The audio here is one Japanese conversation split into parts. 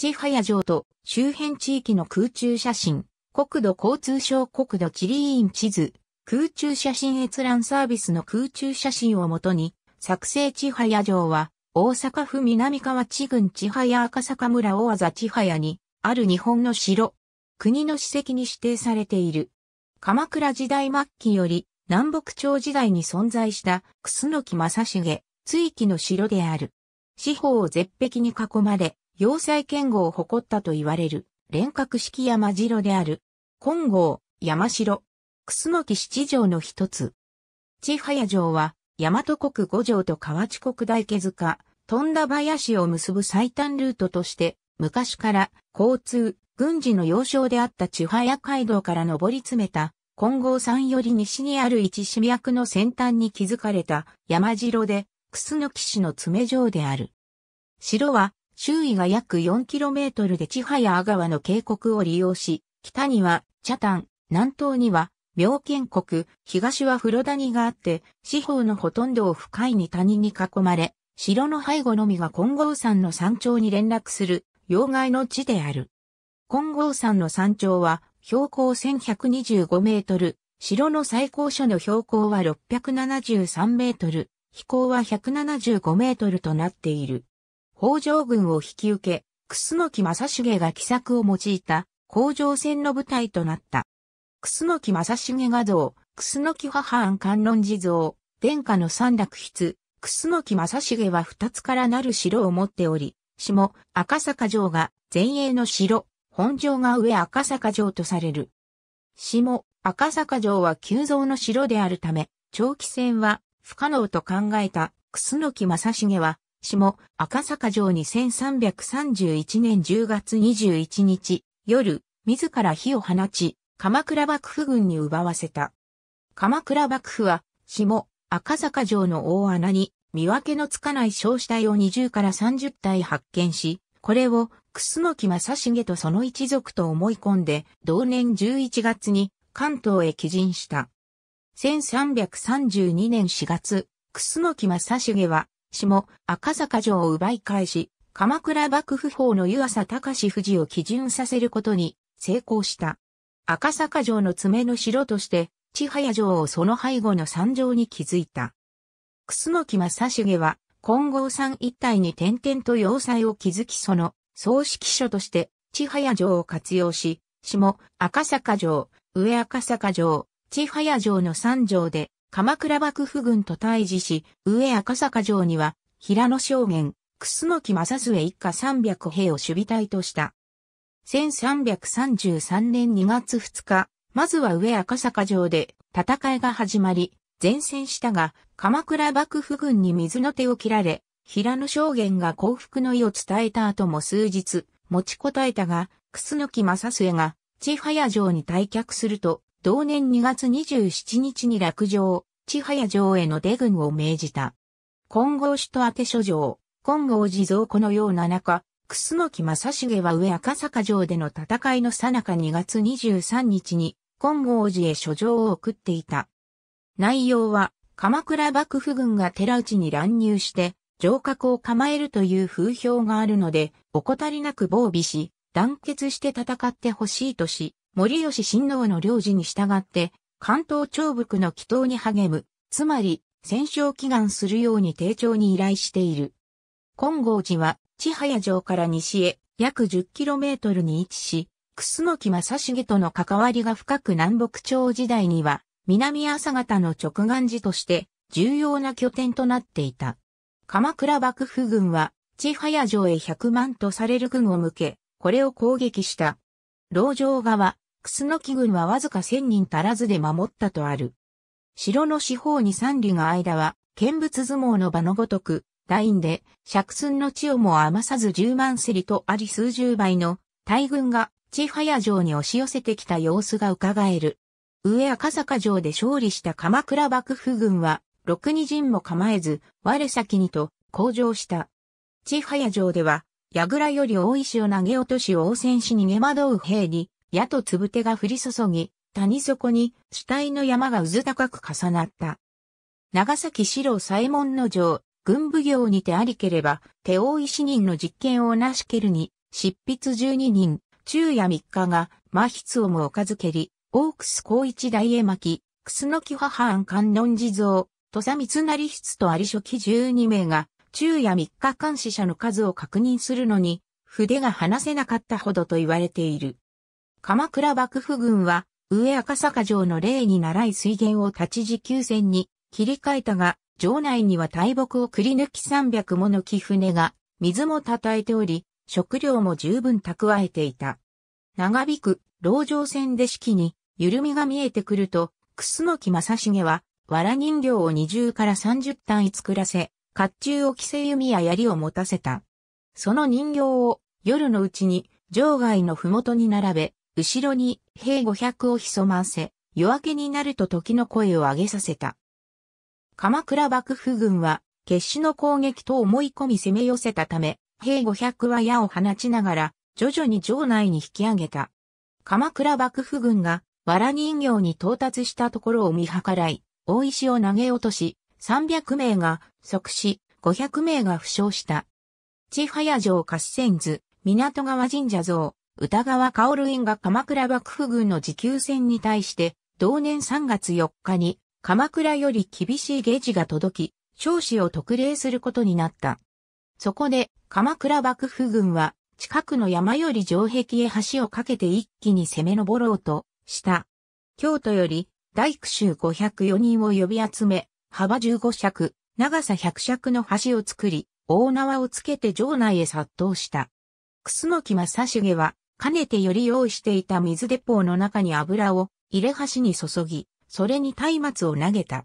千早城と周辺地域の空中写真、国土交通省国土地理院地図、空中写真閲覧サービスの空中写真をもとに、作成千早城は、大阪府南河内郡千早赤坂村大技千早に、ある日本の城、国の史跡に指定されている。鎌倉時代末期より、南北朝時代に存在した楠木正成、追記の城である。四方を絶壁に囲まれ、要塞剣豪を誇ったと言われる、連閣式山城である、金剛、山城、楠木七条の一つ。千早城は、大和国五条と河内国大毛塚、富田林を結ぶ最短ルートとして、昔から交通、軍事の要衝であった千早街道から登り詰めた、金剛山より西にある一市脈の先端に築かれた山城で、楠木氏の爪城である。城は周囲が約 4km で千早阿川の渓谷を利用し、北には茶丹、南東には妙見国、東は風呂谷があって、四方のほとんどを深いに谷に囲まれ、城の背後のみが金剛山の山頂に連絡する、要害の地である。金剛山の山頂は、標高1125メートル、城の最高所の標高は673メートル、飛行は175メートルとなっている。北条軍を引き受け、楠木正成が奇策を用いた、工場戦の舞台となった。楠木正成画像、楠木母案観論地蔵、殿下の三落筆、楠木正成は二つからなる城を持っており、下、赤坂城が前衛の城、本城が上赤坂城とされる。下、赤坂城は急造の城であるため、長期戦は不可能と考えた楠木正成は下、赤坂城に1331年10月21日、夜、自ら火を放ち、鎌倉幕府軍に奪わせた。鎌倉幕府は、下、赤坂城の大穴に、見分けのつかない小死体を20から30体発見し、これを、楠木正成とその一族と思い込んで、同年11月に関東へ帰陣した。1332年4月、楠木正成は下、赤坂城を奪い返し、鎌倉幕府法の湯浅隆富士を基準させることに成功した。赤坂城の爪の城として、千早城をその背後の山城に築いた。楠木正成は、金剛山一帯に点々と要塞を築きその、総指揮所として、千早城を活用し、下、赤坂城、上赤坂城、千早城の三城で、鎌倉幕府軍と対峙し、上赤坂城には、平野将軍、楠木正末一家300兵を守備隊とした。1333年2月2日、まずは上赤坂城で戦いが始まり、前線したが、鎌倉幕府軍に水の手を切られ、平野将軍が降伏の意を伝えた後も数日、持ちこたえたが、楠木正末が、千早城に退却すると、同年2月27日に落城、千早城への出軍を命じた。金剛首都宛書城、金剛地蔵庫のような中、楠木正成は上赤坂城での戦いの最中2月23日に金剛寺へ書状を送っていた。内容は、鎌倉幕府軍が寺内に乱入して、城郭を構えるという風評があるので、おこたりなく防備し、団結して戦ってほしいとし、森吉親王の領事に従って、関東長伏の祈祷に励む、つまり、戦勝祈願するように丁重に依頼している。金剛寺は、千早城から西へ約 10km に位置し、楠木正成との関わりが深く南北朝時代には、南朝方の直眼寺として重要な拠点となっていた。鎌倉幕府軍は、千早城へ100万とされる軍を向け、これを攻撃した。牢城側、楠木軍はわずか千人足らずで守ったとある。城の四方に三里が間は、見物相撲の場のごとく、ラインで、釈寸の地をも余さず十万セリとあり数十倍の大軍が、千早城に押し寄せてきた様子が伺える。上赤坂城で勝利した鎌倉幕府軍は、六二陣も構えず、我先にと、向上した。千早城では、矢倉より大石を投げ落とし応戦し逃げ惑う兵に、矢とつぶてが降り注ぎ、谷底に主体の山がうず高く重なった。長崎白左衛門の城、軍部行にてありければ、手大石人の実験をなしけるに、執筆十二人、昼夜三日が、麻筆をもおかずけり、オークス一大絵巻、クスノキ母案観音寺蔵、土佐三成筆とあり初期二名が、昼夜三日監視者の数を確認するのに、筆が離せなかったほどと言われている。鎌倉幕府軍は、上赤坂城の例に習い水源を立ち時久戦に切り替えたが、城内には大木をくり抜き300もの木船が、水も叩いており、食料も十分蓄えていた。長引く、籠城戦で式に、緩みが見えてくると、楠木正成は、藁人形を二重から三十単位作らせ、甲冑を着せ弓や槍を持たせた。その人形を夜のうちに城外の麓に並べ、後ろに兵500を潜ませ、夜明けになると時の声を上げさせた。鎌倉幕府軍は、決死の攻撃と思い込み攻め寄せたため、兵500は矢を放ちながら、徐々に城内に引き上げた。鎌倉幕府軍が、藁人形に到達したところを見計らい、大石を投げ落とし、300名が即死、500名が負傷した。千早城合戦図、港川神社像、歌川薫院が鎌倉幕府軍の持久戦に対して、同年3月4日に、鎌倉より厳しい下地が届き、少子を特例することになった。そこで、鎌倉幕府軍は、近くの山より城壁へ橋を架けて一気に攻め上ろうとした。京都より大工集504人を呼び集め、幅15尺、長さ100尺の橋を作り、大縄をつけて城内へ殺到した。楠木正重はかねてより用意していた水鉄砲の中に油を入れ端に注ぎ、それに松明を投げた。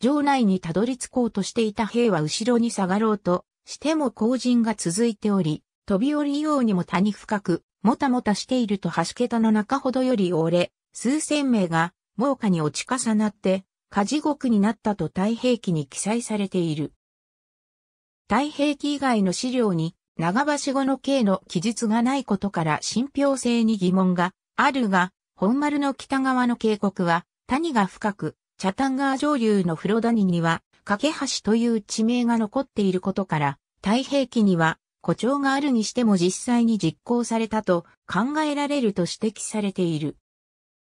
城内にたどり着こうとしていた兵は後ろに下がろうとしても後陣が続いており、飛び降りようにも谷深く、もたもたしていると橋桁の中ほどより折れ、数千名が、猛火に落ち重なって、火地獄になったと太平記に記載されている。太平記以外の資料に、長橋語の形の記述がないことから信憑性に疑問があるが、本丸の北側の渓谷は谷が深く、チャタン川上流の風呂谷には、架け橋という地名が残っていることから、太平記には誇張があるにしても実際に実行されたと考えられると指摘されている。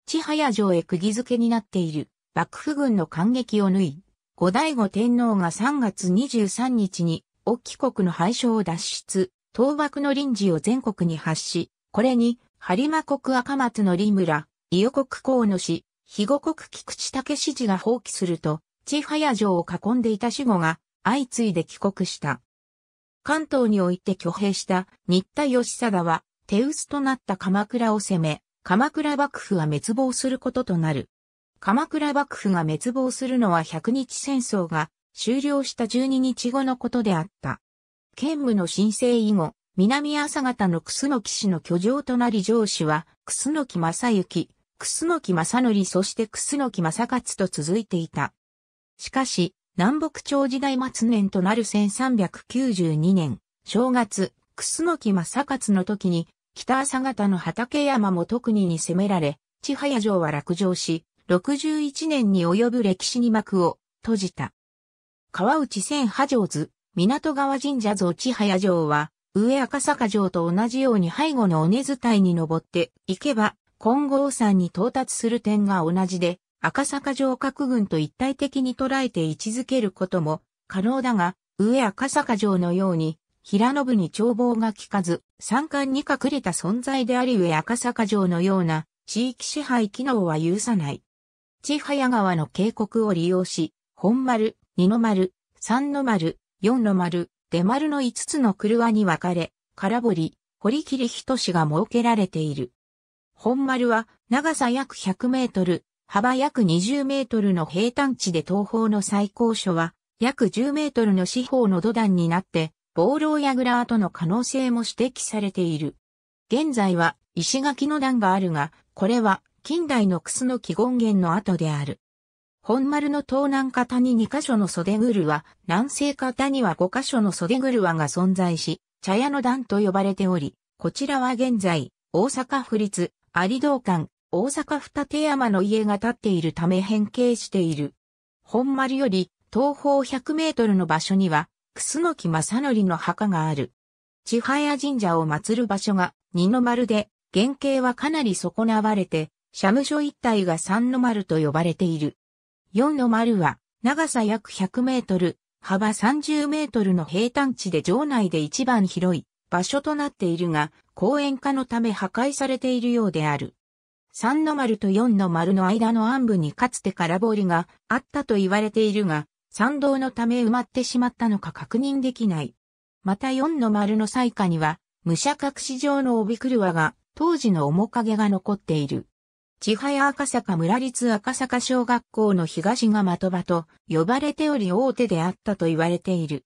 千早城へ釘付けになっている幕府軍の感激を縫い、後醍醐天皇が3月23日にを帰国の廃将を脱出、倒幕の臨時を全国に発し、これに、播磨国赤松の利村、伊予国河野氏、肥後国菊池武氏が放棄すると、千早城を囲んでいた死後が、相次いで帰国した。関東において挙兵した新田義貞は、手薄となった鎌倉を攻め、鎌倉幕府は滅亡することとなる。鎌倉幕府が滅亡するのは百日戦争が終了した12日後のことであった。兼務の申請以後、南朝方の楠木氏の居城となり上司は、楠木正幸、楠木正則そして楠木正勝と続いていた。しかし、南北朝時代末年となる1392年、正月、楠木正勝の時に、北朝方の畠山特にに攻められ、千早城は落城し、61年に及ぶ歴史に幕を閉じた。川内千波城図、港川神社像千早城は、上赤坂城と同じように背後の尾根伝いに登って行けば、金剛山に到達する点が同じで、赤坂城各軍と一体的に捉えて位置づけることも可能だが、上赤坂城のように、平信に眺望が効かず、山間に隠れた存在であり上赤坂城のような地域支配機能は有さない。千早川の渓谷を利用し、本丸、二の丸、三の丸、四の丸、出丸の五つの車に分かれ、空堀、堀切しが設けられている。本丸は長さ約100メートル、幅約20メートルの平坦地で東方の最高所は約10メートルの四方の土壇になって、暴をやぐら跡の可能性も指摘されている。現在は石垣の段があるが、これは近代のクスの基本源の跡である。本丸の東南方に2カ所の袖車、南西方には5カ所の袖車が存在し、茶屋の段と呼ばれており、こちらは現在、大阪府立、有道館、大阪二手山の家が建っているため変形している。本丸より東方100メートルの場所には、楠木正則の墓がある。千早神社を祀る場所が二の丸で、原型はかなり損なわれて、社務所一帯が三の丸と呼ばれている。4の丸は、長さ約100メートル、幅30メートルの平坦地で城内で一番広い場所となっているが、公園化のため破壊されているようである。3の丸と4の丸の間の暗部にかつて空堀があったと言われているが、参道のため埋まってしまったのか確認できない。また4の丸の最下には、武者隠し状の帯狂わが、当時の面影が残っている。千早赤坂村立赤坂小学校の東が的場と呼ばれており大手であったと言われている。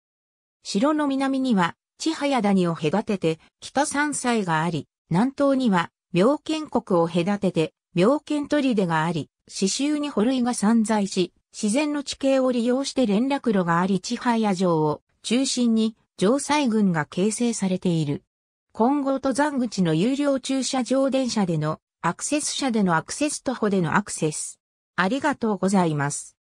城の南には千早谷を隔てて北山菜があり、南東には妙見国を隔てて妙見砦があり、刺繍に保類が散在し、自然の地形を利用して連絡路があり千早城を中心に城西軍が形成されている。今後登山口の有料駐車場電車でのアクセス者でのアクセス徒歩でのアクセス。ありがとうございます。